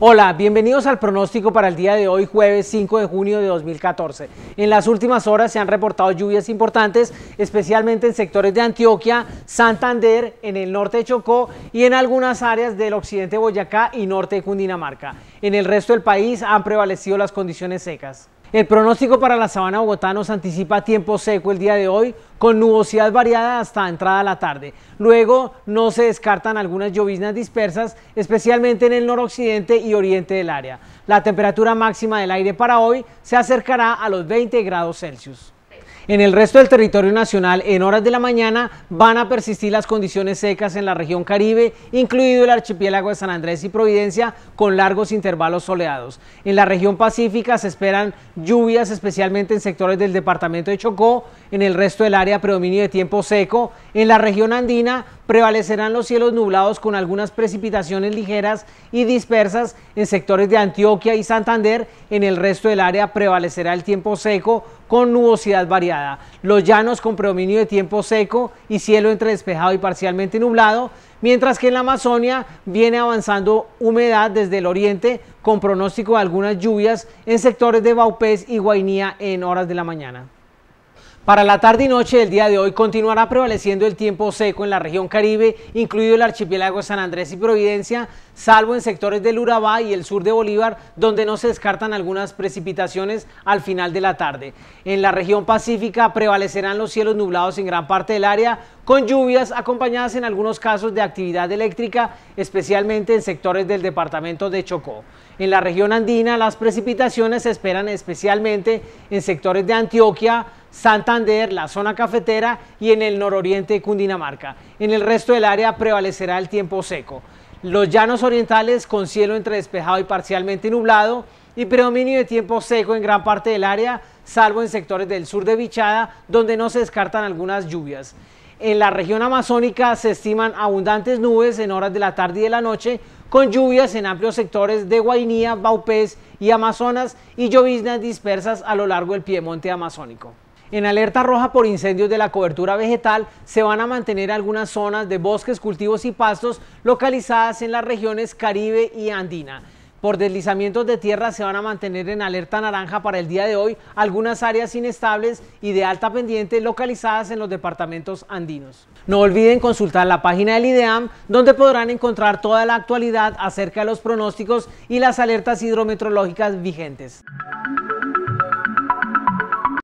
Hola, bienvenidos al pronóstico para el día de hoy, jueves 5 de junio de 2014. En las últimas horas se han reportado lluvias importantes, especialmente en sectores de Antioquia, Santander, en el norte de Chocó y en algunas áreas del occidente de Boyacá y norte de Cundinamarca. En el resto del país han prevalecido las condiciones secas. El pronóstico para la sabana bogotá nos anticipa tiempo seco el día de hoy, con nubosidad variada hasta entrada a la tarde. Luego no se descartan algunas lloviznas dispersas, especialmente en el noroccidente y oriente del área. La temperatura máxima del aire para hoy se acercará a los 20 grados Celsius. En el resto del territorio nacional, en horas de la mañana, van a persistir las condiciones secas en la región Caribe, incluido el archipiélago de San Andrés y Providencia, con largos intervalos soleados. En la región pacífica se esperan lluvias, especialmente en sectores del departamento de Chocó, en el resto del área predominio de tiempo seco, en la región andina prevalecerán los cielos nublados con algunas precipitaciones ligeras y dispersas en sectores de Antioquia y Santander. En el resto del área prevalecerá el tiempo seco con nubosidad variada. Los llanos con predominio de tiempo seco y cielo entre despejado y parcialmente nublado, mientras que en la Amazonia viene avanzando humedad desde el oriente con pronóstico de algunas lluvias en sectores de Baupés y Guainía en horas de la mañana. Para la tarde y noche del día de hoy continuará prevaleciendo el tiempo seco en la región Caribe, incluido el archipiélago San Andrés y Providencia, salvo en sectores del Urabá y el sur de Bolívar, donde no se descartan algunas precipitaciones al final de la tarde. En la región pacífica prevalecerán los cielos nublados en gran parte del área, con lluvias acompañadas en algunos casos de actividad eléctrica, especialmente en sectores del departamento de Chocó. En la región andina las precipitaciones se esperan especialmente en sectores de Antioquia, Santander, la zona cafetera y en el nororiente de Cundinamarca. En el resto del área prevalecerá el tiempo seco. Los llanos orientales con cielo entre despejado y parcialmente nublado y predominio de tiempo seco en gran parte del área, salvo en sectores del sur de Bichada, donde no se descartan algunas lluvias. En la región amazónica se estiman abundantes nubes en horas de la tarde y de la noche, con lluvias en amplios sectores de Guainía, Baupés y Amazonas y lloviznas dispersas a lo largo del piemonte amazónico. En alerta roja por incendios de la cobertura vegetal se van a mantener algunas zonas de bosques, cultivos y pastos localizadas en las regiones Caribe y Andina. Por deslizamientos de tierra se van a mantener en alerta naranja para el día de hoy algunas áreas inestables y de alta pendiente localizadas en los departamentos andinos. No olviden consultar la página del IDEAM donde podrán encontrar toda la actualidad acerca de los pronósticos y las alertas hidrometeorológicas vigentes.